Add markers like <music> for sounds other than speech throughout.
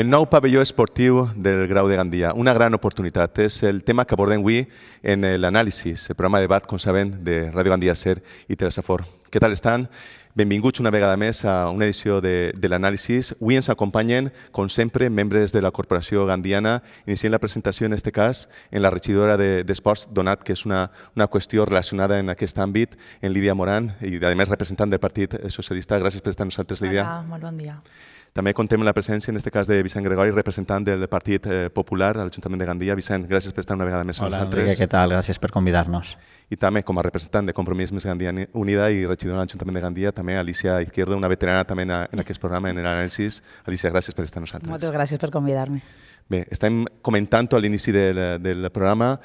El nou pavelló esportiu del Grau de Gandia, una gran oportunitat. És el tema que abordem avui en l'anàlisi, el programa de debat, com sabem, de Ràdio Gandia Ser i Fort. Què tal estan? Benvinguts una vegada més a una edició de, de l'anàlisi. Avui ens acompanyen, com sempre, membres de la Corporació Gandiana. Iniciem la presentació, en aquest cas, en la regidora d'Esports, de, donat que és una, una qüestió relacionada en aquest àmbit, en Lídia Moran, i a més representant del Partit Socialista. Gràcies per estar amb nosaltres, Lídia. Hola, molt bon dia. També contem la presència, en aquest cas, de Vicent Gregori, representant del Partit eh, Popular a l'Ajuntament de Gandia. Vicent, gràcies per estar una vegada més Hola, amb nosaltres. Hola, què tal? Gràcies per convidar-nos. I també, com a representant de Compromís Més Gandia Unida i regidora a l'Ajuntament de Gandia, també Alicia Izquierdo, una veterana també en aquest programa, en l'anàlisis. Alicia, gràcies per estar amb nosaltres. Moltes gràcies per convidar-me. Bé, estem comentant a l'inici del, del programa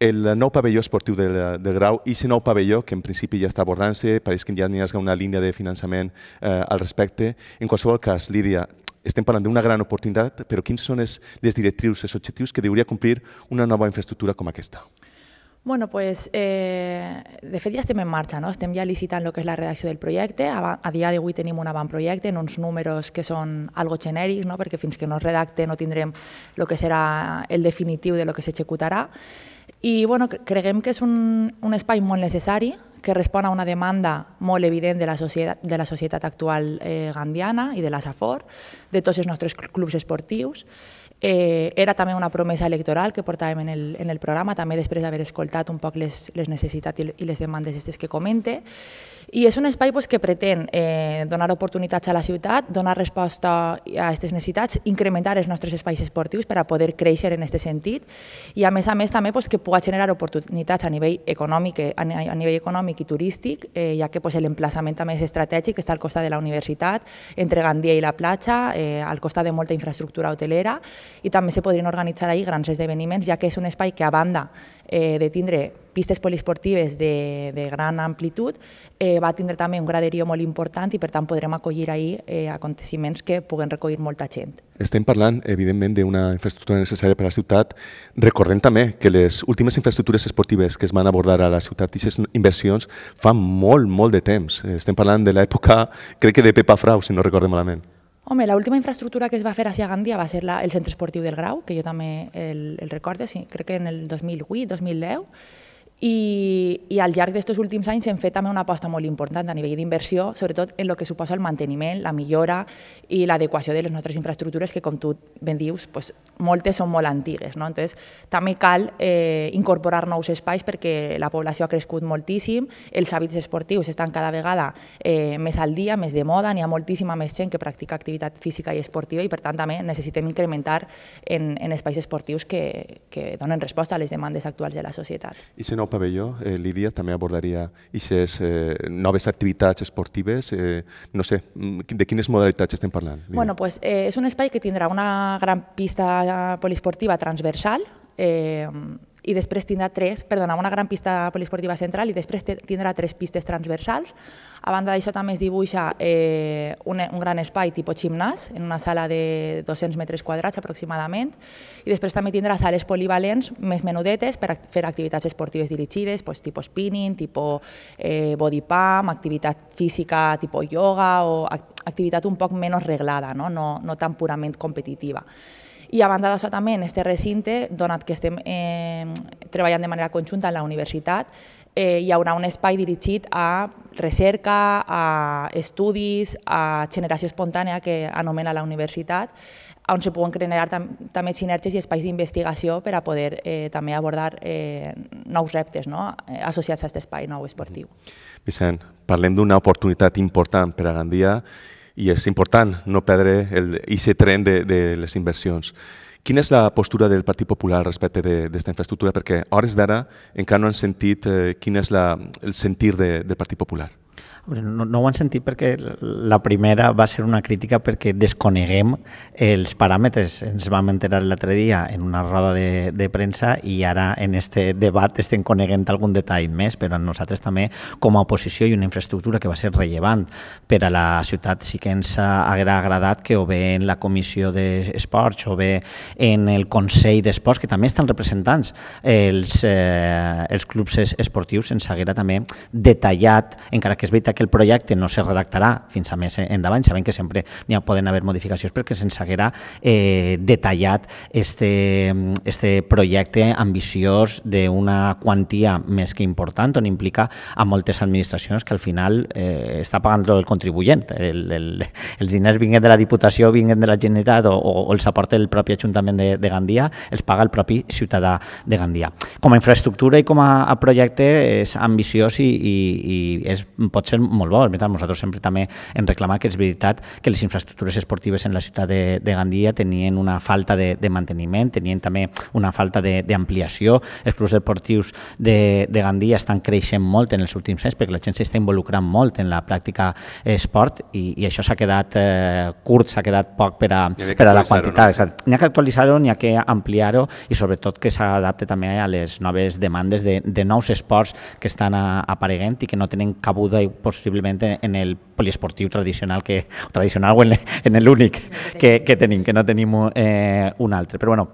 el nou pavelló esportiu del, del Grau i si nou pavelló, que en principi ja està abordant-se, pareix que ja n'hi ha una línia de finançament eh, al respecte. En qualsevol cas, Lídia, estem parlant d'una gran oportunitat, però quins són les, les directrius, els objectius que hauria complir una nova infraestructura com aquesta? Bueno, pues, eh, de fet ja estem en marxa, no? estem ja licitant el que és la redacció del projecte, a, a dia d'avui tenim un avantprojecte en uns números que són algo genèrics, no? perquè fins que no es redacte no tindrem el que serà el definitiu de lo que s'executarà, se i bueno, creguem que és un, un espai molt necessari, que respon a una demanda molt evident de la societat, de la societat actual eh, gandiana i de la SAFOR, de tots els nostres clubs esportius, Eh, era també una promesa electoral que portàvem en el, en el programa, també després d'haver escoltat un poc les, les necessitats i les demandes aquestes que comente. I és un espai pues, que pretén eh, donar oportunitats a la ciutat, donar resposta a aquestes necessitats, incrementar els nostres espais esportius per a poder créixer en aquest sentit i, a més a més, també pues, que pugui generar oportunitats a nivell econòmic, eh, a, nivell econòmic i turístic, eh, ja que pues, l'emplaçament també és estratègic, està al costat de la universitat, entre Gandia i la platja, eh, al costat de molta infraestructura hotelera, i també se podrien organitzar ahir grans esdeveniments, ja que és un espai que a banda eh, de tindre pistes poliesportives de, de gran amplitud, eh, va tindre també un graderio molt important i per tant podrem acollir ahir eh, aconteciments que puguen recollir molta gent. Estem parlant, evidentment, d'una infraestructura necessària per a la ciutat. Recordem també que les últimes infraestructures esportives que es van abordar a la ciutat, aquestes inversions, fa molt, molt de temps. Estem parlant de l'època, crec que de Pepa Frau, si no recordo malament. Home, l'última infraestructura que es va fer a Gandia va ser la, el centre esportiu del Grau, que jo també el, el recorde, sí, crec que en el 2008-2010, i, i al llarg d'aquests últims anys hem fet també una aposta molt important a nivell d'inversió, sobretot en el que suposa el manteniment, la millora i l'adequació de les nostres infraestructures, que com tu ben dius, pues, moltes són molt antigues. No? Entonces, també cal eh, incorporar nous espais perquè la població ha crescut moltíssim, els hàbits esportius estan cada vegada eh, més al dia, més de moda, n'hi ha moltíssima més gent que practica activitat física i esportiva i per tant també necessitem incrementar en, en espais esportius que, que donen resposta a les demandes actuals de la societat. I si no al pavelló, eh, Lídia també abordaria aquestes eh, noves activitats esportives. Eh, no sé, mm, de quines modalitats estem parlant? Lídia? Bueno, pues, eh, és un espai que tindrà una gran pista eh, poliesportiva transversal, eh, i després tindrà tres, perdona, una gran pista poliesportiva central i després tindrà tres pistes transversals. A banda d'això també es dibuixa eh, un, un gran espai tipus gimnàs, en una sala de 200 metres quadrats aproximadament, i després també tindrà sales polivalents més menudetes per fer activitats esportives dirigides, doncs, tipus spinning, tipus eh, body pump, activitat física tipus yoga o activitat un poc menys reglada, no, no, no tan purament competitiva. I a banda d'això també en aquest recinte, donat que estem eh, treballant de manera conjunta en la universitat, eh, hi haurà un espai dirigit a recerca, a estudis, a generació espontània que anomena la universitat, on se poden generar tam també sinergies i espais d'investigació per a poder eh, també abordar eh, nous reptes no? associats a aquest espai nou esportiu. Vicent, parlem d'una oportunitat important per a Gandia i és important no perdre el, aquest tren de, de les inversions. Quina és la postura del Partit Popular respecte d'aquesta infraestructura? Perquè hores d'ara encara no han sentit eh, quin és la, el sentir de, del Partit Popular. No, no ho han sentit perquè la primera va ser una crítica perquè desconeguem els paràmetres. Ens vam enterar l'altre dia en una roda de, de premsa i ara en este debat estem coneguent algun detall més, però nosaltres també com a oposició i una infraestructura que va ser rellevant per a la ciutat sí que ens ha agradat que o bé en la comissió d'esports o bé en el Consell d'Esports, que també estan representants els, eh, els clubs esportius, ens haguera també detallat, encara que és veritat que el projecte no se redactarà fins a més endavant, sabem que sempre n'hi ha, poden haver modificacions perquè se'ns haguera eh, detallat este, este projecte ambiciós d'una quantia més que important on implica a moltes administracions que al final eh, està pagant el contribuent. El, el, els diners vinguen de la Diputació, vinguen de la Generalitat o, o, o els aporta el propi Ajuntament de, de Gandia, els paga el propi ciutadà de Gandia. Com a infraestructura i com a, a projecte és ambiciós i, i, i és ser ser molt bo. És veritat, nosaltres sempre també hem reclamat que és veritat que les infraestructures esportives en la ciutat de, de Gandia tenien una falta de, de manteniment, tenien també una falta d'ampliació. Els clubs esportius de, de Gandia estan creixent molt en els últims anys perquè la gent s'està involucrant molt en la pràctica esport i, i això s'ha quedat eh, curt, s'ha quedat poc per a, per a la quantitat. No? N'hi ha que actualitzar-ho, n'hi ha que ampliar-ho i sobretot que s'adapte també a les noves demandes de, de nous esports que estan a, apareguent i que no tenen cabuda i possiblement en el poliesportiu tradicional que tradicional o en, en l'únic que, que tenim, que no tenim eh, un altre. Però bueno,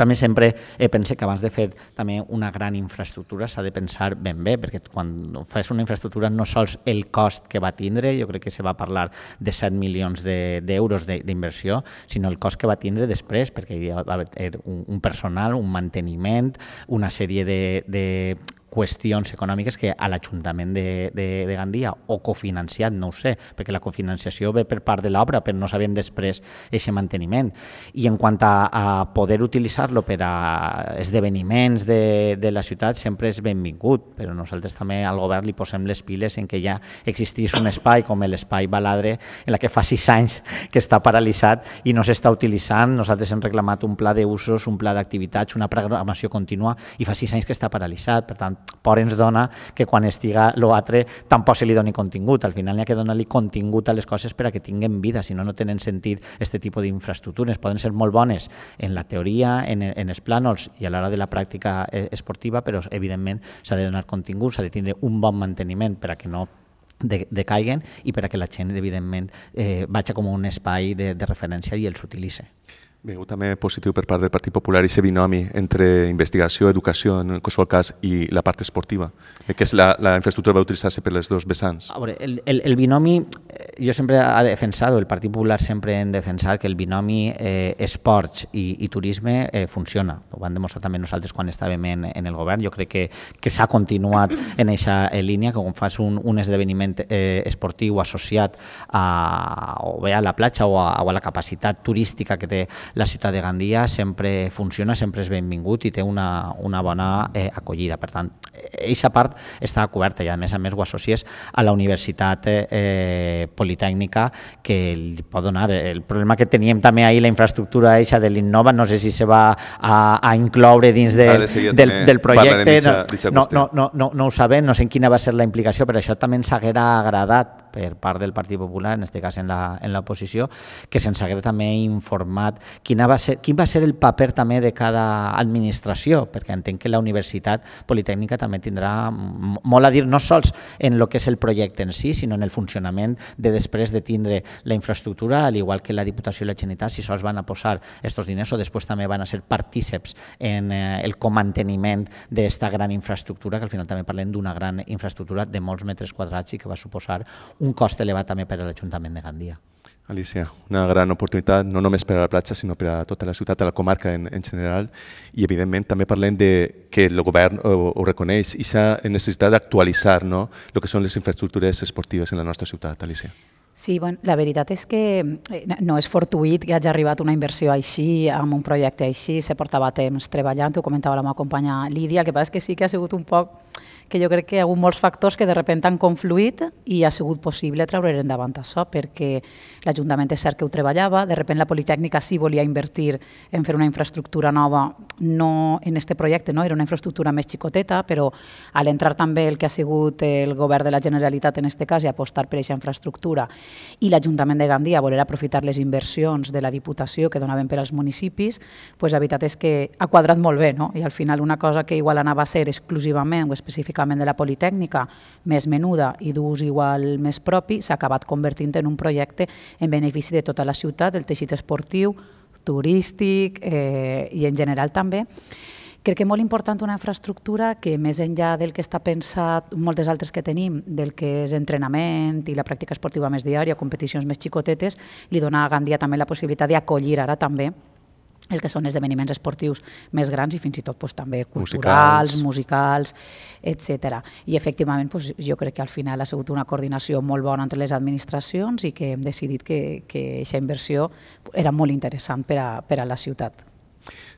també sempre he eh, pensat que abans de fer també una gran infraestructura s'ha de pensar ben bé, perquè quan fas una infraestructura no sols el cost que va tindre, jo crec que se va parlar de 7 milions d'euros de, d'inversió, sinó el cost que va tindre després, perquè hi va haver un, un personal, un manteniment, una sèrie de, de qüestions econòmiques que a l'Ajuntament de, de, de Gandia o cofinanciat, no ho sé, perquè la cofinanciació ve per part de l'obra, però no sabem després aquest manteniment. I en quant a, a poder utilitzar-lo per a esdeveniments de, de la ciutat, sempre és benvingut, però nosaltres també al govern li posem les piles en què ja existís un espai com l'espai Baladre, en la que fa sis anys que està paralitzat i no s'està utilitzant. Nosaltres hem reclamat un pla d'usos, un pla d'activitats, una programació contínua i fa sis anys que està paralitzat. Per tant, por ens dona que quan estiga l'altre tampoc se li doni contingut. Al final n'hi ha que donar-li contingut a les coses per a que tinguen vida, si no, no tenen sentit aquest tipus d'infraestructures. Poden ser molt bones en la teoria, en, en els plànols i a l'hora de la pràctica eh, esportiva, però evidentment s'ha de donar contingut, s'ha de tindre un bon manteniment per a que no de, decaiguen i per a que la gent, evidentment, eh, vagi com un espai de, de referència i els utilitzi. Veieu també positiu per part del Partit Popular i ser binomi entre investigació, educació, en qualsevol cas, i la part esportiva, eh, que és la, la infraestructura va utilitzar-se per les dos vessants. A veure, el, el, el binomi, eh, jo sempre ha defensat, o el Partit Popular sempre hem defensat que el binomi eh, esports i, i turisme eh, funciona. Ho van demostrar també nosaltres quan estàvem en, en el govern. Jo crec que, que s'ha continuat en aquesta eh, línia, que quan fas un, un esdeveniment eh, esportiu associat a, o bé a la platja o a, o a la capacitat turística que té la ciutat de Gandia sempre funciona, sempre és benvingut i té una, una bona eh, acollida. Per tant, aquesta part està coberta i a més a més ho associes a la Universitat eh, Politècnica que li pot donar. Eh, el problema que teníem també ahir, la infraestructura eixa de l'Innova, no sé si se va a, a incloure dins de, de del, del projecte. No, no, no, no, no ho sabem, no sé en quina va ser la implicació, però això també ens haguera agradat per part del Partit Popular, en aquest cas en la, en l'oposició, que se'ns hagués també informat quin va ser, quin va ser el paper també de cada administració, perquè entenc que la Universitat Politècnica també tindrà molt a dir, no sols en el que és el projecte en si, sinó en el funcionament de després de tindre la infraestructura, al igual que la Diputació i la Generalitat, si sols van a posar aquests diners o després també van a ser partíceps en eh, el comanteniment d'esta gran infraestructura, que al final també parlem d'una gran infraestructura de molts metres quadrats i que va suposar un cost elevat també per a l'Ajuntament de Gandia. Alicia, una gran oportunitat no només per a la platja, sinó per a tota la ciutat, a la comarca en, en general, i evidentment també parlem de que el govern ho, ho reconeix i s'ha necessitat d'actualitzar no? el que són les infraestructures esportives en la nostra ciutat, Alicia. Sí, bueno, la veritat és que eh, no és fortuït que hagi arribat una inversió així, amb un projecte així, se portava temps treballant, ho comentava la meva companya Lídia, el que passa és que sí que ha sigut un poc que jo crec que hi ha hagut molts factors que de repente han confluït i ha sigut possible treure endavant això, perquè l'Ajuntament és cert que ho treballava, de repente la Politècnica sí volia invertir en fer una infraestructura nova no en este projecte no? era una infraestructura més xicoteta, però a l'entrar també el que ha sigut el govern de la Generalitat en este cas i apostar per aquesta infraestructura i l'Ajuntament de Gandia voler aprofitar les inversions de la Diputació que donaven per als municipis, pues, la veritat és que ha quadrat molt bé no? i al final una cosa que igual anava a ser exclusivament o específicament de la Politècnica, més menuda i d'ús igual més propi, s'ha acabat convertint en un projecte en benefici de tota la ciutat, del teixit esportiu, turístic eh, i en general també. Crec que és molt important una infraestructura que més enllà del que està pensat moltes altres que tenim, del que és entrenament i la pràctica esportiva més diària, competicions més xicotetes, li dona a Gandia també la possibilitat d'acollir ara també el que són esdeveniments esportius més grans i fins i tot doncs, també culturals, musicals, etc. I efectivament doncs, jo crec que al final ha sigut una coordinació molt bona entre les administracions i que hem decidit que, que aquesta inversió era molt interessant per a, per a la ciutat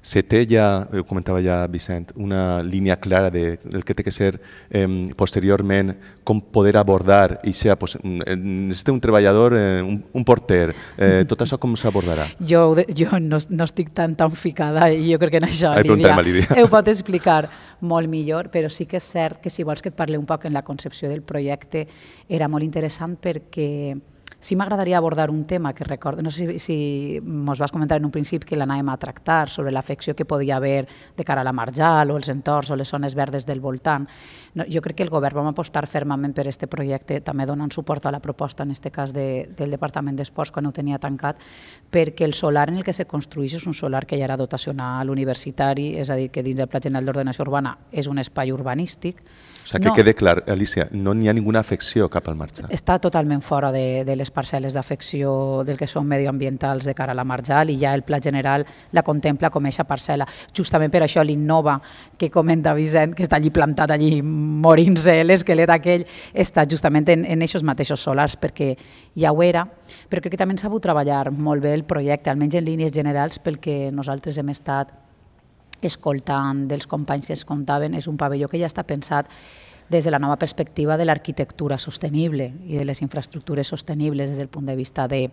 se té ja, ho eh, comentava ja Vicent, una línia clara de, del que té que ser eh, posteriorment, com poder abordar i ser, pues, mm, eh, necessita un treballador, eh, un, un porter, eh, <laughs> tot això com s'abordarà? Jo, jo no, no estic tan tan ficada i jo crec que en això, Ai, Lídia, Lídia, <laughs> ho pot explicar molt millor, però sí que és cert que si vols que et parli un poc en la concepció del projecte era molt interessant perquè Sí m'agradaria abordar un tema que recordo, no sé si mos vas comentar en un principi que l'anàvem a tractar sobre l'afecció que podia haver de cara a la Marjal o els entorns o les zones verdes del voltant. No, jo crec que el govern va apostar fermament per aquest projecte, també donant suport a la proposta, en aquest cas de, del Departament d'Esports, quan ho tenia tancat, perquè el solar en el que se construeix és un solar que ja era dotacional universitari, és a dir, que dins del Pla General d'Ordenació Urbana és un espai urbanístic. O sigui, que no, quede clar, Alicia, no n'hi ha ninguna afecció cap al marxar. Està totalment fora de, de les parcel·les d'afecció del que són medioambientals de cara a la marjal i ja el Pla General la contempla com a eixa parcel·la. Justament per això l'Innova, que comenta Vicent, que està allí plantat, allí morint-se, l'esquelet aquell, està justament en, en eixos mateixos solars, perquè ja ho era, però crec que també s'ha sabut treballar molt bé el projecte, almenys en línies generals, pel que nosaltres hem estat escoltant dels companys que es contaven, és un pavelló que ja està pensat des de la nova perspectiva de l'arquitectura sostenible i de les infraestructures sostenibles des del punt de vista de,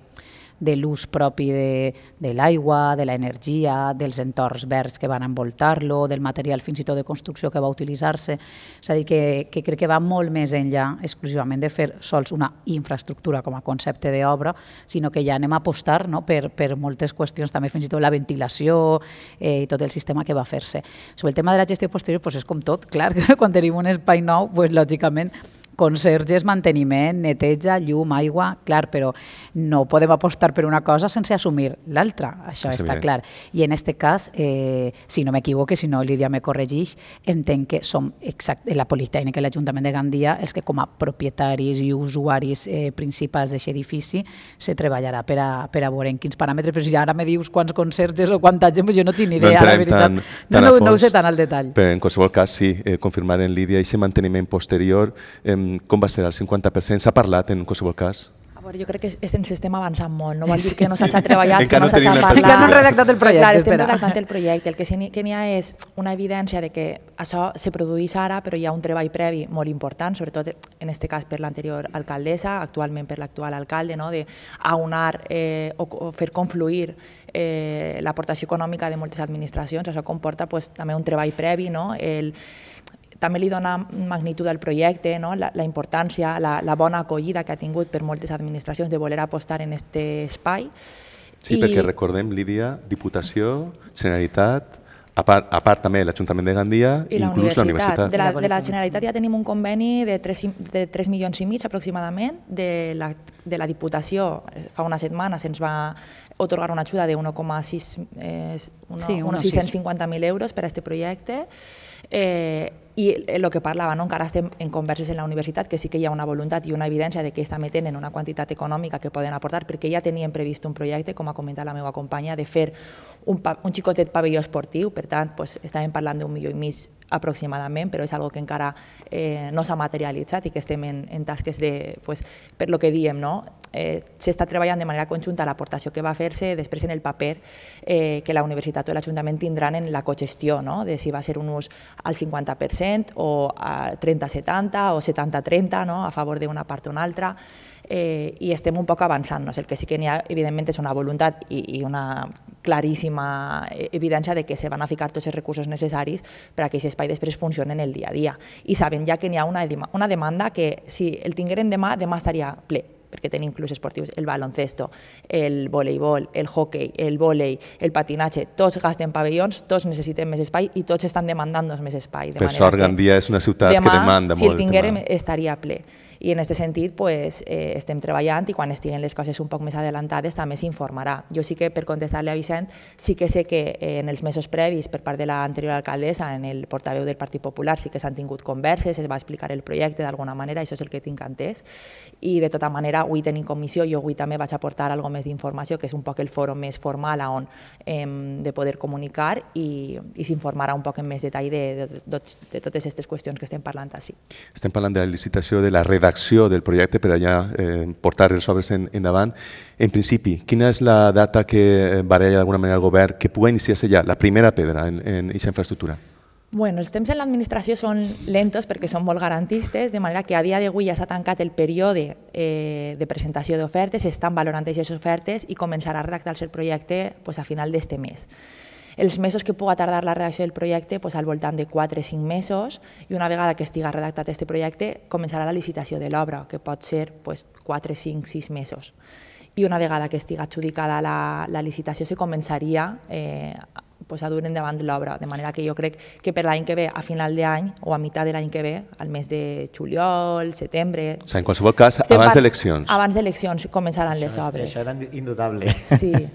de l'ús propi de, de l'aigua, de l'energia, dels entorns verds que van envoltar-lo, del material fins i tot de construcció que va utilitzar-se. És a dir, que, que crec que va molt més enllà exclusivament de fer sols una infraestructura com a concepte d'obra, sinó que ja anem a apostar no, per, per moltes qüestions, també fins i tot la ventilació eh, i tot el sistema que va fer-se. Sobre el tema de la gestió posterior, doncs és com tot, clar, <laughs> quan tenim un espai nou where logic come in. conserges, manteniment, neteja, llum, aigua, clar, però no podem apostar per una cosa sense assumir l'altra, això sí, està bé. clar. I en aquest cas, eh, si no m'equivoque, si no Lídia me corregeix, entenc que som exacte, la Politècnica i l'Ajuntament de Gandia els que com a propietaris i usuaris eh, principals d'aquest edifici se treballarà per a, per a veure en quins paràmetres, però si ara me dius quants conserges o quanta gent, jo no tinc ni idea, no la veritat. Tan, tan no, no, no ho sé tan al detall. Però en qualsevol cas, sí, eh, confirmar en Lídia aquest manteniment posterior eh, com va ser el 50%? S'ha parlat en qualsevol cas? A ah, veure, jo crec que ens estem avançant molt, no <laughs> vol dir que no s'hagi treballat, que no, s'hagi parlat. Encara no hem redactat el projecte. Clar, estem redactant el projecte. El que sí que n'hi ha és una evidència de que això se produeix ara, però hi ha un treball previ molt important, sobretot en aquest cas per l'anterior alcaldessa, actualment per l'actual alcalde, no? de aunar eh, o, o fer confluir eh, l'aportació econòmica de moltes administracions. Això comporta pues, també un treball previ, no? el, també li dona magnitud al projecte, no? la, la importància, la, la bona acollida que ha tingut per moltes administracions de voler apostar en aquest espai. Sí, I... perquè recordem, Lídia, Diputació, Generalitat, a part, a part també l'Ajuntament de Gandia i inclús la universitat. De la, de la Generalitat ja tenim un conveni de 3, de 3 milions i mig aproximadament, de la, de la Diputació eh, fa una setmana se'ns va otorgar una ajuda de 1,6 eh, sí, 1,650.000 euros per a aquest projecte. Eh, i el eh, que parlava, no? encara estem en converses en la universitat, que sí que hi ha una voluntat i una evidència de que està també tenen una quantitat econòmica que poden aportar, perquè ja tenien previst un projecte, com ha comentat la meva companya, de fer un, un xicotet pavelló esportiu, per tant, pues, estàvem parlant d'un milió i mig aproximadament, però és algo que encara eh, no s'ha materialitzat i que estem en, en tasques de, pues, per lo que diem, no? eh, s'està treballant de manera conjunta l'aportació que va fer-se després en el paper eh, que la universitat o l'Ajuntament tindran en la cogestió, no? de si va ser un ús al 50% o a 30-70 o 70-30 no? a favor d'una part o una altra eh, i estem un poc avançant-nos. El que sí que n'hi ha, evidentment, és una voluntat i, una claríssima e-, evidència de que se van a ficar tots els recursos necessaris per a que aquest espai després funcioni en el dia a dia. I sabem ja que n'hi ha una, una demanda que si el tingueren demà, demà estaria ple perquè tenim clubs esportius, el baloncesto, el voleibol, el hockey, el volei, el patinatge, tots gasten pavellons, tots necessitem més espai i tots estan demandant més espai. De per sort, Gandia és una ciutat demà, que demanda si molt. Si el tinguérem, demà. estaria ple. I en aquest sentit pues, eh, estem treballant i quan estiguen les coses un poc més adelantades també s'informarà. Jo sí que, per contestar-li a Vicent, sí que sé que eh, en els mesos previs per part de l'anterior alcaldessa, en el portaveu del Partit Popular, sí que s'han tingut converses, es va explicar el projecte d'alguna manera, això és el que tinc entès, i de tota manera avui tenim comissió, jo avui també vaig aportar alguna més d'informació, que és un poc el fòrum més formal on hem de poder comunicar i, i s'informarà un poc en més detall de, de, de, de totes aquestes qüestions que estem parlant així. Estem parlant de la licitació de la redacció tracció del projecte per allà eh, portar les obres en, endavant. En principi, quina és la data que barella eh, d'alguna manera el govern que pugui iniciar-se ja, la primera pedra en aquesta infraestructura? Bueno, els temps en l'administració són lentos perquè són molt garantistes, de manera que a dia d'avui ja s'ha tancat el període eh, de presentació d'ofertes, s'estan valorant aquestes ofertes i començarà a redactar-se el projecte pues, a final d'este mes els mesos que pugui tardar la redacció del projecte, doncs al voltant de 4-5 o mesos, i una vegada que estigui redactat aquest projecte, començarà la licitació de l'obra, que pot ser doncs, 4, 5, 6 mesos. I una vegada que estigui adjudicada la, la licitació, se començaria eh, pues, a dur endavant l'obra, de manera que jo crec que per l'any que ve, a final d'any o a meitat de l'any que ve, al mes de juliol, setembre... O sigui, en qualsevol cas, abans d'eleccions. Abans d'eleccions començaran això les obres. Això era indudable. Sí. <laughs>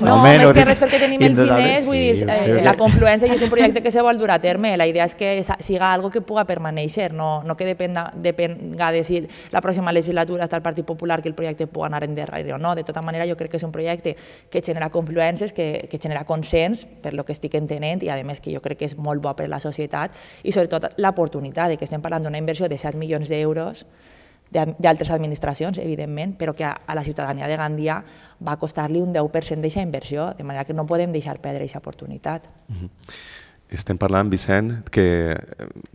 No, Home, més que res perquè tenim els diners, vull dir, eh, la confluència i és un projecte que se vol dur a terme, la idea és que siga algo que puga permaneixer, no, no que dependa, depenga de si la pròxima legislatura està el Partit Popular que el projecte pugui anar endarrere o no. De tota manera, jo crec que és un projecte que genera confluències, que, que genera consens, per lo que estic entenent, i a més que jo crec que és molt bo per la societat, i sobretot l'oportunitat, que estem parlant d'una inversió de 7 milions d'euros, d'altres administracions, evidentment, però que a, la ciutadania de Gandia va costar-li un 10% d'aquesta inversió, de manera que no podem deixar perdre aquesta oportunitat. Mm -hmm. Estem parlant, Vicent, que, eh,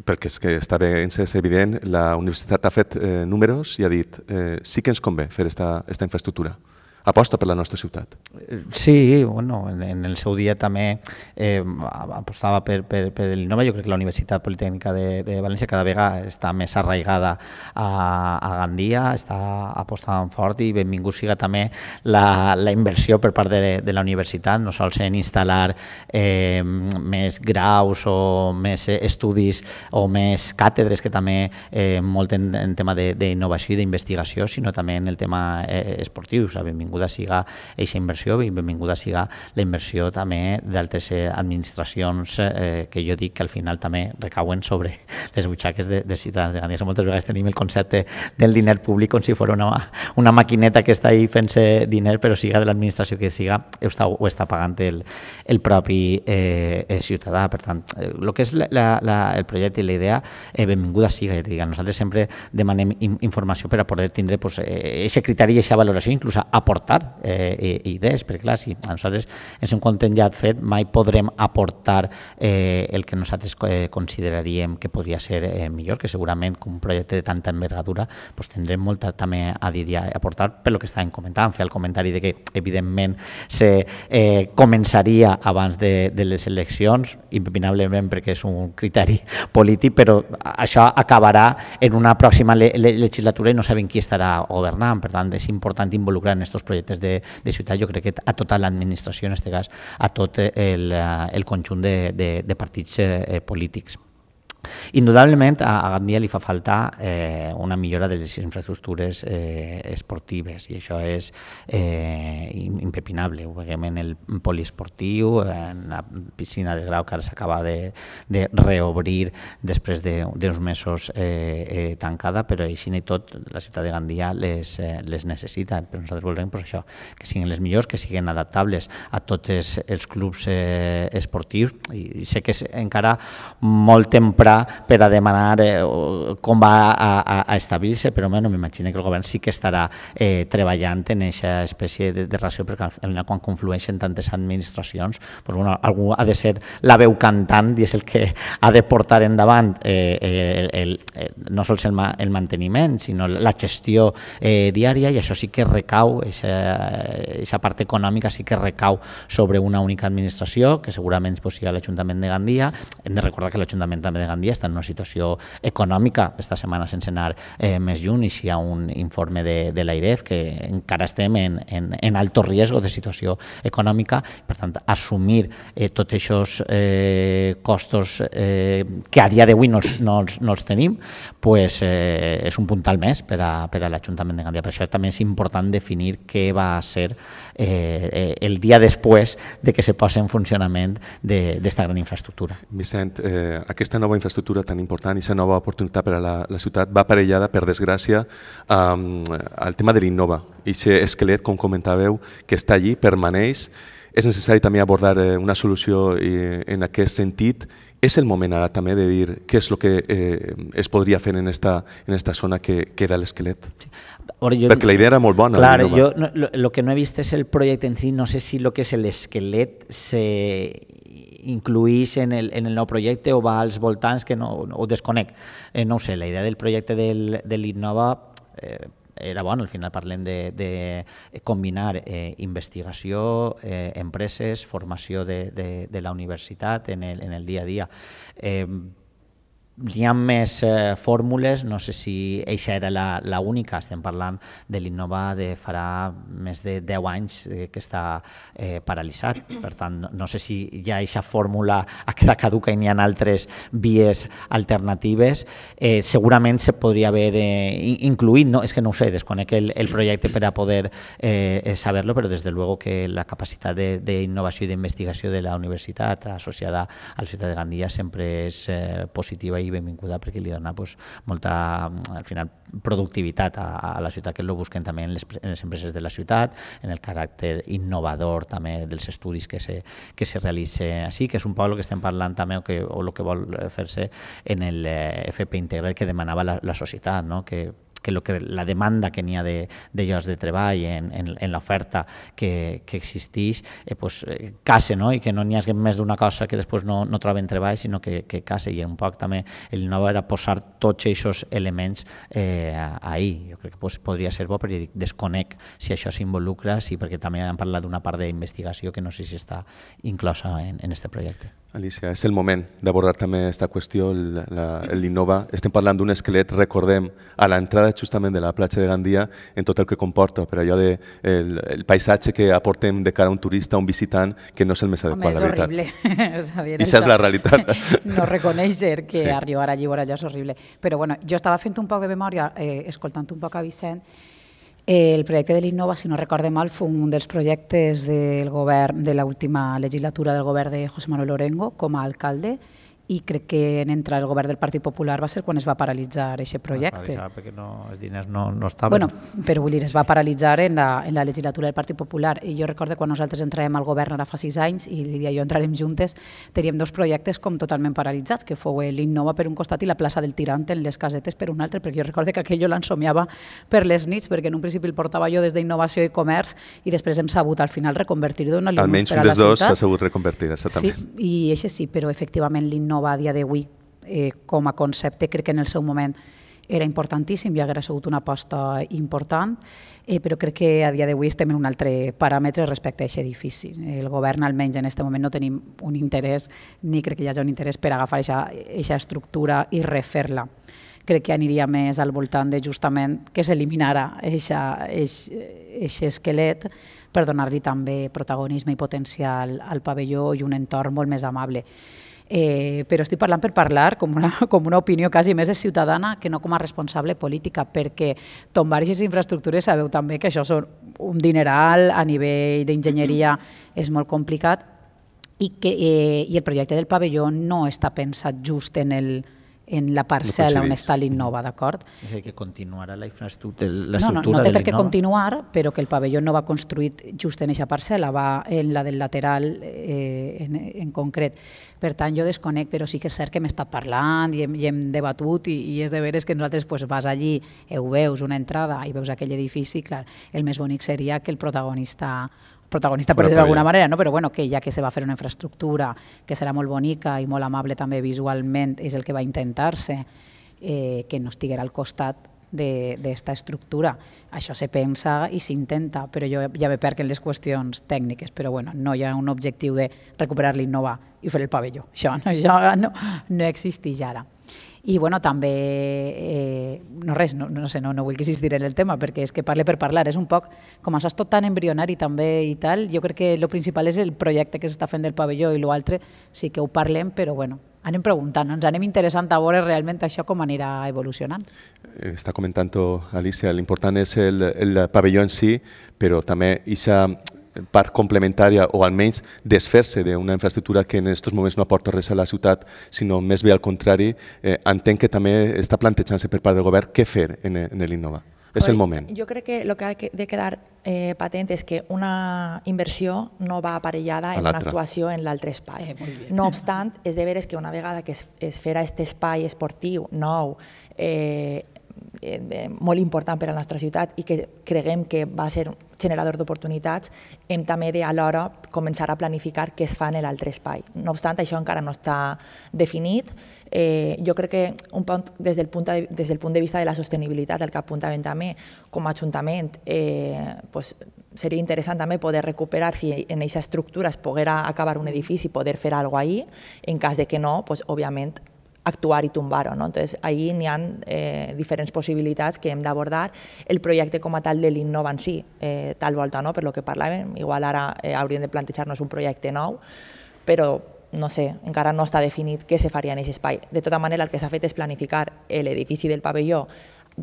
perquè és que està bé, és evident, la universitat ha fet eh, números i ha dit eh, sí que ens convé fer esta, esta infraestructura aposta per la nostra ciutat. Sí, bueno, en, en el seu dia també eh, apostava per, per, per l'Innova. Jo crec que la Universitat Politècnica de, de València cada vegada està més arraigada a, a Gandia, està apostant fort i benvingut siga també la, la inversió per part de, de la universitat, no sols en instal·lar eh, més graus o més estudis o més càtedres que també eh, molt en, en tema d'innovació i d'investigació, sinó també en el tema eh, esportiu. Benvingut benvinguda siga aquesta inversió i benvinguda siga la inversió també d'altres eh, administracions eh, que jo dic que al final també recauen sobre <laughs> les butxaques de, de ciutadans de Gandia. Moltes vegades tenim el concepte del diner públic com si fos una, una maquineta que està ahí fent-se diner, però siga de l'administració que siga, ho està, ho està pagant el, el propi eh, el eh, ciutadà. Per tant, el eh, que és la, la, la, el projecte i la idea, eh, benvinguda siga, ja Nosaltres sempre demanem in, informació per a poder tindre pues, eh, aquest criteri i aquesta valoració, inclús aportar aportar eh, idees, perquè clar, si a nosaltres ens hem content ja fet, mai podrem aportar eh, el que nosaltres eh, consideraríem que podria ser eh, millor, que segurament com un projecte de tanta envergadura pues, tindrem molta també a dir i a aportar pel que estàvem comentant, fer el comentari de que evidentment se eh, començaria abans de, de les eleccions, impepinablement perquè és un criteri <laughs> polític, però això acabarà en una pròxima le legislatura i no sabem qui estarà governant, per tant és important involucrar en aquests projectes de, de ciutat, jo crec que a tota l'administració, en aquest cas, a tot el, eh, el conjunt de, de, de partits eh, eh polítics. Indudablement, a, a Gandia li fa faltar eh, una millora de les infraestructures eh, esportives i això és eh, impepinable. Ho veiem en el poliesportiu, en la piscina de grau que ara s'acaba de, de reobrir després d'uns de, de mesos eh, eh, tancada, però així i tot la ciutat de Gandia les, eh, les necessita. Però nosaltres volem pues, això, que siguin les millors, que siguin adaptables a tots els clubs eh, esportius. I, i sé que és encara molt temprà ara per a demanar eh, com va a, a, a establir-se, però bueno, m'imagino que el govern sí que estarà eh, treballant en aquesta espècie de, de ració, perquè final, quan conflueixen tantes administracions, pues, bueno, algú ha de ser la veu cantant i és el que ha de portar endavant eh, eh el, el, el, eh, no sols el, ma, el manteniment, sinó la gestió eh, diària i això sí que recau, aquesta part econòmica sí que recau sobre una única administració, que segurament pues, sigui l'Ajuntament de Gandia. Hem de recordar que l'Ajuntament també de Gandia Finlàndia està en una situació econòmica, aquesta setmana sense anar eh, més lluny, i si hi ha un informe de, de l'AIREF que encara estem en, en, en alto riesgo de situació econòmica, per tant, assumir eh, tots aquests eh, costos eh, que a dia d'avui no, els, no, els, no els tenim, pues, eh, és un puntal més per a, per a l'Ajuntament de Gandia. Per això també és important definir què va ser eh, eh, el dia després de que se posi en funcionament d'esta gran infraestructura. Vicent, eh, aquesta nova infraestructura infraestructura tan important i aquesta nova oportunitat per a la, la ciutat va aparellada, per desgràcia, um, al eh, tema de l'Innova. I aquest esquelet, com comentàveu, que està allí, permaneix. És necessari també abordar eh, una solució eh, en aquest sentit és el moment ara també de dir què és el que eh, es podria fer en esta, en esta zona que queda l'esquelet. Sí. Ahora, yo, Perquè la idea era molt bona. Claro, jo, no, lo, lo que no he vist és el projecte en sí, no sé si lo que és el esquelet se incluís en el, en el nou projecte o va als voltants que no, o desconec. Eh, no ho sé, la idea del projecte del, de l'Innova eh, era bona, al final parlem de, de combinar eh, investigació, eh, empreses, formació de, de, de la universitat en el, en el dia a dia. Eh, hi ha més eh, fórmules, no sé si eixa era la, la única, estem parlant de l'Innova de farà més de 10 anys eh, que està eh, paralitzat, <clears throat> per tant, no, no sé si ja eixa fórmula ha quedat caduca i n'hi ha altres vies alternatives, eh, segurament se podria haver eh, incluït, no, és que no ho sé, desconec el, el projecte per a poder eh, eh saber-lo, però des de luego que la capacitat d'innovació i d'investigació de la universitat associada a la ciutat de Gandia sempre és eh, positiva i sigui benvinguda perquè li dona pues, molta, mm, al final, productivitat a, a la ciutat, que lo busquen també en les, en les empreses de la ciutat, en el caràcter innovador també dels estudis que se, que se realitza així, que és un poble que estem parlant també o, que, o el que vol fer-se en el eh, FP integral que demanava la, la societat, no? que que, lo que la demanda que n'hi ha de, de llocs de treball en, en, en l'oferta que, que existeix eh, pues, eh, case no? i que no n'hi hagi més d'una cosa que després no, no troben treball sinó que, que case i un poc també el nou era posar tots aquests elements eh, ahir. Jo crec que pues, podria ser bo perquè desconec si això s'involucra sí, perquè també han parlat d'una part d'investigació que no sé si està inclosa en, en este projecte. Alicia, és el moment d'abordar també aquesta qüestió, l'Innova. Estem parlant d'un esquelet, recordem, a l'entrada envoltada justament de la platja de Gandia en tot el que comporta, per allò de el, el paisatge que aportem de cara a un turista, a un visitant, que no és el més adequat, Home, és la veritat. horrible. <laughs> o sea, I això és la realitat. <laughs> no reconèixer que sí. arribar allí allò és horrible. Però bueno, jo estava fent un poc de memòria, eh, escoltant un poc a Vicent, eh, el projecte de l'Innova, si no recorde mal, fou un dels projectes del govern de l'última legislatura del govern de José Manuel Lorengo com a alcalde, i crec que en entrar el govern del Partit Popular va ser quan es va paralitzar aquest projecte. Va perquè no, els diners no, no estaven. Bueno, però vull dir, es va paralitzar en la, en la legislatura del Partit Popular i jo recordo quan nosaltres entràvem al govern ara fa sis anys i Lídia i jo entrarem juntes, teníem dos projectes com totalment paralitzats, que fou l'Innova per un costat i la plaça del Tirant en les casetes per un altre, perquè jo recordo que aquell jo l'ensomiava per les nits, perquè en un principi el portava jo des d'Innovació i Comerç i després hem sabut al final reconvertir en llum per a la ciutat. Almenys un dels dos s'ha sabut reconvertir, exactament. Sí, i això sí, però efectivament l'Innova nova a dia d'avui eh, com a concepte crec que en el seu moment era importantíssim i hauria sigut una aposta important, eh, però crec que a dia d'avui estem en un altre paràmetre respecte a aquest edifici. El govern, almenys en aquest moment, no tenim un interès, ni crec que hi hagi un interès per agafar aquesta estructura i refer-la crec que aniria més al voltant de justament que s'eliminara aquest esquelet per donar-li també protagonisme i potencial al pavelló i un entorn molt més amable eh, però estic parlant per parlar com una, <laughs> com una opinió quasi més de ciutadana que no com a responsable política, perquè tombar aquestes infraestructures sabeu també que això són un dineral a nivell d'enginyeria és molt complicat i, que, eh, i el projecte del pavelló no està pensat just en el, en la parcel·la on està l'Innova, d'acord? És a dir, que continuarà la infraestructura No, no, no té per què continuar, però que el pavelló no va construït just en aquesta parcel·la, va en la del lateral eh, en, en concret. Per tant, jo desconec, però sí que és cert que hem estat parlant i hem, i hem debatut i, i és de veres que nosaltres pues, vas allí, eh, ho veus, una entrada, i veus aquell edifici, clar, el més bonic seria que el protagonista protagonista, per dir-ho d'alguna manera, no? però bueno, que ja que se va fer una infraestructura que serà molt bonica i molt amable també visualment, és el que va intentar-se, eh, que no estiguera al costat d'aquesta de, estructura. Això se pensa i s'intenta, però jo ja me perquè les qüestions tècniques, però bueno, no hi ha un objectiu de recuperar-li, i fer el pavelló. Això no, això no, no existeix ara. I bueno, també, eh, no res, no, no sé, no, no vull que insistir en el tema, perquè és que parle per parlar, és un poc, com això és tot tan embrionari també i tal, jo crec que el principal és el projecte que s'està fent del pavelló i l'altre sí que ho parlem, però bueno, anem preguntant, ens anem interessant a veure realment això com anirà evolucionant. Eh, està comentant Alicia, l'important és el, el pavelló en si, però també aquesta part complementària o almenys desfer-se d'una infraestructura que en aquests moments no aporta res a la ciutat, sinó més bé al contrari, eh, entenc que també està plantejant-se per part del govern què fer en, en l'Innova. És el moment. Jo crec que el que ha de quedar eh, patent és que una inversió no va aparellada en una actuació en l'altre espai. Eh, no obstant, és de veres que una vegada que es, es farà aquest espai esportiu nou, eh, Eh, eh, molt important per a la nostra ciutat i que creguem que va ser un generador d'oportunitats, hem també de alhora començar a planificar què es fa en l'altre espai. No obstant, això encara no està definit. Eh, jo crec que un punt, des, del punt de, des del punt de vista de la sostenibilitat, el que apuntàvem també com a Ajuntament, eh, pues, seria interessant també poder recuperar si en aquesta estructura es poguera acabar un edifici, poder fer alguna cosa ahir. En cas de que no, pues, òbviament actuar i tombar-ho. no. Entonces, ahí n'hi ha eh, diferents possibilitats que hem d'abordar. El projecte com a tal de l'Innova en si, eh, tal volta no, per lo que parlàvem, igual ara eh, hauríem de plantejar-nos un projecte nou, però no sé, encara no està definit què se faria en aquest espai. De tota manera, el que s'ha fet és planificar eh, l'edifici del pavelló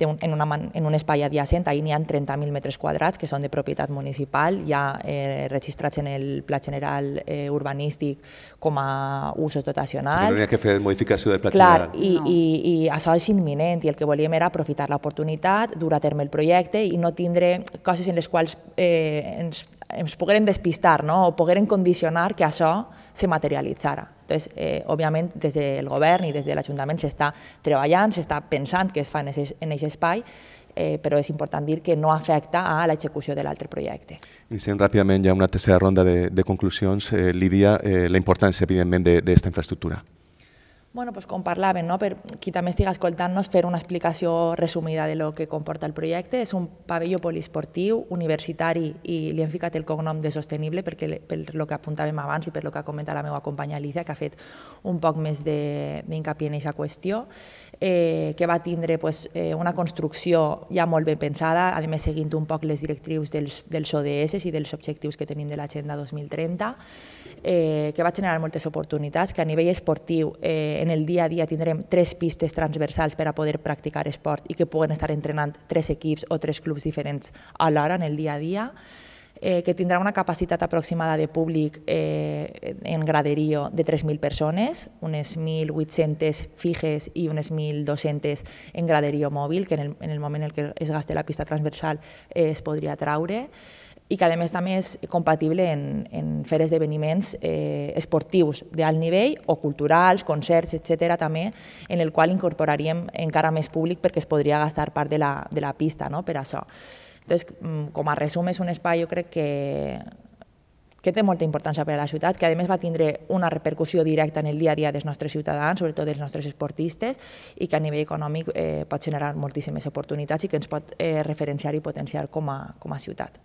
un, en, una, en un espai adjacent, ahir n'hi ha 30.000 metres quadrats que són de propietat municipal, ja eh, registrats en el Pla General eh, Urbanístic com a usos dotacionals. Sí, no hi ha que fer modificació del Pla Clar, General. I, no. i, i això és imminent i el que volíem era aprofitar l'oportunitat, dur a terme el projecte i no tindre coses en les quals eh, ens, ens pogueren despistar no? o pogueren condicionar que això se materialitzara. Entonces, eh, òbviament, des del govern i des de l'Ajuntament s'està treballant, s'està pensant que es fa en aquest espai, eh, però és important dir que no afecta a l'execució de l'altre projecte. Iniciem ràpidament ja una tercera ronda de, de conclusions. Eh, Lídia, eh, la importància, evidentment, d'aquesta infraestructura. Bueno, pues com parlàvem, no? per qui també estigui escoltant-nos, fer una explicació resumida de lo que comporta el projecte. És un pavelló poliesportiu, universitari, i li hem ficat el cognom de sostenible perquè per lo que apuntàvem abans i per lo que ha comentat la meva companya Alicia, que ha fet un poc més d'hincapié en aquesta qüestió, eh, que va tindre pues, eh, una construcció ja molt ben pensada, a més seguint un poc les directrius dels, dels ODS i dels objectius que tenim de l'Agenda 2030, eh, que va generar moltes oportunitats, que a nivell esportiu eh, en el dia a dia tindrem tres pistes transversals per a poder practicar esport i que puguen estar entrenant tres equips o tres clubs diferents alhora en el dia a dia, eh, que tindrà una capacitat aproximada de públic eh, en graderío de 3.000 persones, unes 1.800 fixes i unes 1.200 en graderío mòbil, que en el, en el moment en què es gasta la pista transversal eh, es podria traure i que a més també és compatible en, en fer esdeveniments eh, esportius d'alt nivell o culturals, concerts, etc també, en el qual incorporaríem encara més públic perquè es podria gastar part de la, de la pista no? per això. Entonces, mm, com a resum, és un espai, jo crec que, que té molta importància per a la ciutat, que a més va tindre una repercussió directa en el dia a dia dels nostres ciutadans, sobretot dels nostres esportistes, i que a nivell econòmic eh, pot generar moltíssimes oportunitats i que ens pot eh, referenciar i potenciar com a, com a ciutat.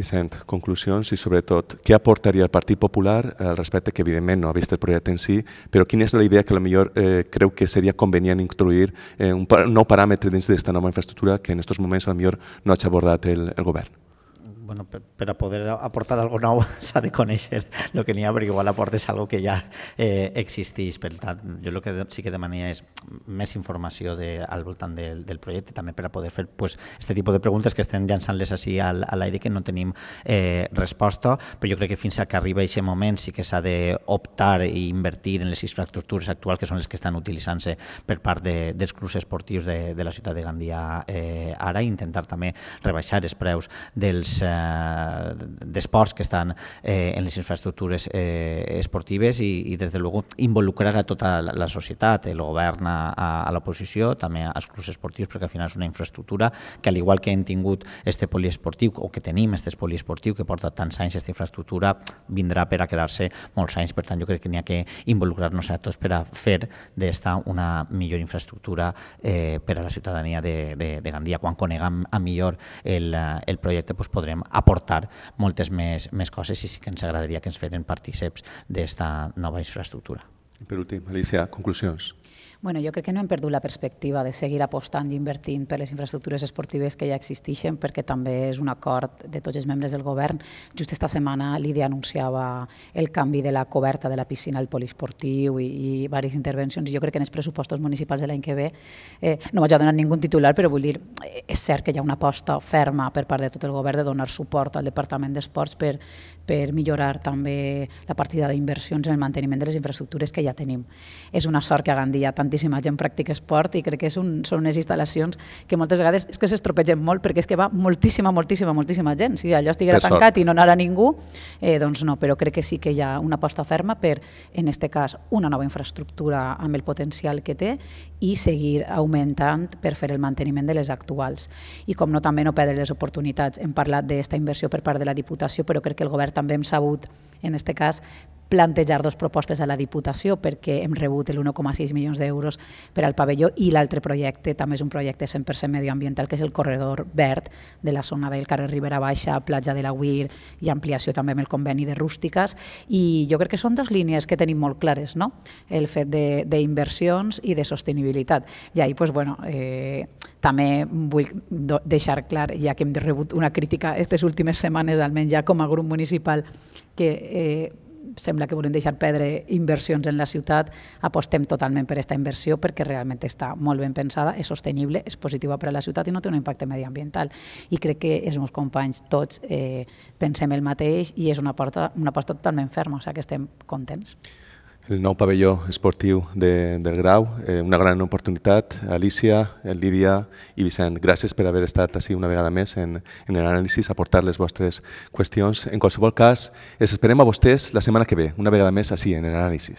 Vicent, conclusions i sobretot què aportaria el Partit Popular al respecte que evidentment no ha vist el projecte en si, però quina és la idea que millor eh, creu que seria convenient introduir eh, un, un nou paràmetre dins d'aquesta nova infraestructura que en aquests moments millor no ha abordat el, el govern? bueno, per, per a poder aportar algo nou <laughs> s'ha de conèixer el que n'hi ha, perquè igual aportes algo que ja eh, existeix. Per tant, jo el que sí que demanaria és més informació de, al voltant del, del projecte, també per a poder fer pues, este tipus de preguntes que estem llançant-les així al, a l'aire que no tenim eh, resposta, però jo crec que fins a que arriba aquest moment sí que s'ha d'optar i invertir en les infraestructures actuals que són les que estan utilitzant-se per part de, dels clubs esportius de, de la ciutat de Gandia eh, ara i intentar també rebaixar els preus dels eh, Eh, d'esports que estan eh, en les infraestructures eh, esportives i, i des de luego involucrar a tota la, la societat, el govern a, a l'oposició, també als clubs esportius perquè al final és una infraestructura que al igual que hem tingut este poliesportiu o que tenim este poliesportiu que porta tants anys aquesta infraestructura vindrà per a quedar-se molts anys, per tant jo crec que n'hi ha que involucrar-nos a tots per a fer d'esta una millor infraestructura eh, per a la ciutadania de, de, de Gandia. Quan coneguem a millor el, el projecte doncs podrem aportar moltes més, més coses i sí que ens agradaria que ens feren partíceps d'esta nova infraestructura. Per últim, Alicia, conclusions. Bueno, jo crec que no hem perdut la perspectiva de seguir apostant i invertint per les infraestructures esportives que ja existeixen, perquè també és un acord de tots els membres del govern. Just esta setmana Lídia anunciava el canvi de la coberta de la piscina al poliesportiu i, i diverses intervencions. Jo crec que en els pressupostos municipals de l'any que ve, eh, no vaig a donar ningun titular, però vull dir, és cert que hi ha una aposta ferma per part de tot el govern de donar suport al Departament d'Esports per, per millorar també la partida d'inversions en el manteniment de les infraestructures que ja tenim. És una sort que a Gandia tant tantíssima gent practica esport i crec que és un, són unes instal·lacions que moltes vegades és que s'estropegen molt perquè és que va moltíssima, moltíssima, moltíssima gent. Si allò estiguera tancat i no anara ningú, eh, doncs no, però crec que sí que hi ha una aposta ferma per, en aquest cas, una nova infraestructura amb el potencial que té i seguir augmentant per fer el manteniment de les actuals. I com no, també no perdre les oportunitats. Hem parlat d'aquesta inversió per part de la Diputació, però crec que el govern també hem sabut, en aquest cas, plantejar dos propostes a la Diputació perquè hem rebut el 1,6 milions d'euros per al pavelló i l'altre projecte també és un projecte 100% medioambiental que és el corredor verd de la zona del carrer Ribera Baixa, platja de la Uir i ampliació també amb el conveni de rústiques i jo crec que són dues línies que tenim molt clares, no? el fet d'inversions i de sostenibilitat. I ahir pues, bueno, eh, també vull deixar clar, ja que hem rebut una crítica aquestes últimes setmanes, almenys ja com a grup municipal, que eh, sembla que volem deixar perdre inversions en la ciutat, apostem totalment per aquesta inversió perquè realment està molt ben pensada, és sostenible, és positiva per a la ciutat i no té un impacte mediambiental. I crec que els meus companys tots eh, pensem el mateix i és una aposta, una aposta totalment ferma, o sigui que estem contents el nou pavelló esportiu de, del Grau. Eh, una gran oportunitat. Alicia, Lídia i Vicent, gràcies per haver estat així una vegada més en, en l'anàlisi, aportar les vostres qüestions. En qualsevol cas, es esperem a vostès la setmana que ve, una vegada més així en l'anàlisi.